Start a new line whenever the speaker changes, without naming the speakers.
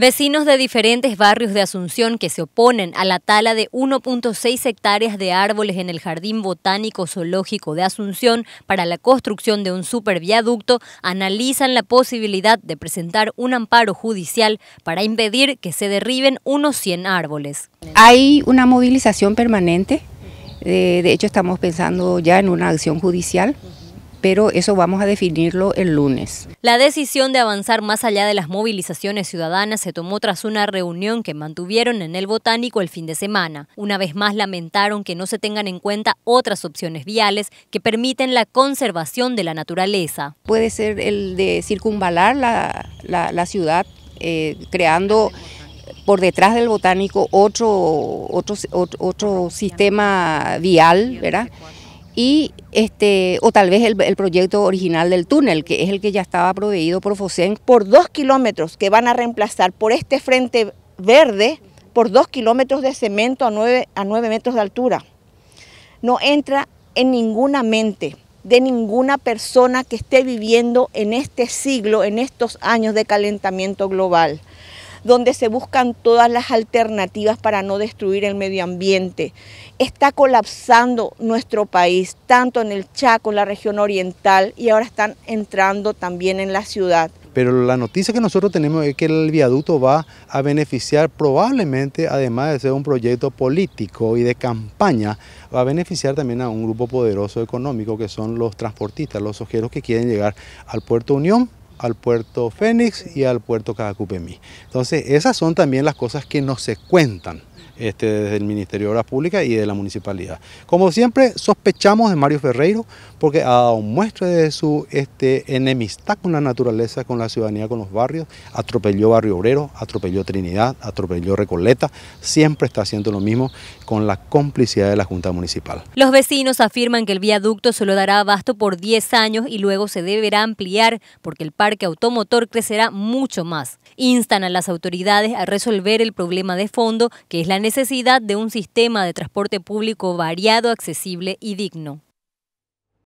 Vecinos de diferentes barrios de Asunción que se oponen a la tala de 1.6 hectáreas de árboles en el Jardín Botánico Zoológico de Asunción para la construcción de un superviaducto analizan la posibilidad de presentar un amparo judicial para impedir que se derriben unos 100 árboles.
Hay una movilización permanente, eh, de hecho estamos pensando ya en una acción judicial pero eso vamos a definirlo el lunes.
La decisión de avanzar más allá de las movilizaciones ciudadanas se tomó tras una reunión que mantuvieron en el Botánico el fin de semana. Una vez más lamentaron que no se tengan en cuenta otras opciones viales que permiten la conservación de la naturaleza.
Puede ser el de circunvalar la, ciudad eh, creando por detrás del botánico otro, otro, otro sistema vial, ¿verdad? y este o tal vez el, proyecto original del túnel, que es el que ya estaba proveído por FOSEN. Por dos kilómetros que van a reemplazar
por este frente verde, por dos kilómetros de cemento a a nueve metros de altura. No entra en ninguna mente de ninguna persona que esté viviendo en este siglo, en estos años de calentamiento global donde se buscan todas las alternativas para no destruir el medio ambiente. Está colapsando nuestro país, tanto en el Chaco, en la región oriental, y ahora están entrando también en la ciudad.
Pero la noticia que nosotros tenemos es que el viaducto va a beneficiar probablemente, además de ser un proyecto político y de campaña, va a beneficiar también a un grupo poderoso económico que son los transportistas, los ojeros que quieren llegar al puerto Unión al puerto Fénix y al puerto Cacupemí. Entonces, esas son también las cosas que no se cuentan. Este, desde el Ministerio de Obras Públicas y de la Municipalidad. Como siempre, sospechamos de Mario Ferreiro porque ha dado muestra de su este, enemistad con la naturaleza, con la ciudadanía, con los barrios. Atropelló Barrio Obrero, atropelló Trinidad, atropelló Recoleta. Siempre está haciendo lo mismo con la complicidad de la Junta Municipal.
Los vecinos afirman que el viaducto solo dará abasto por 10 años y luego se deberá ampliar porque el parque automotor crecerá mucho más. Instan a las autoridades a resolver el problema de fondo que es la necesidad necesidad de un sistema de transporte público variado, accesible y digno.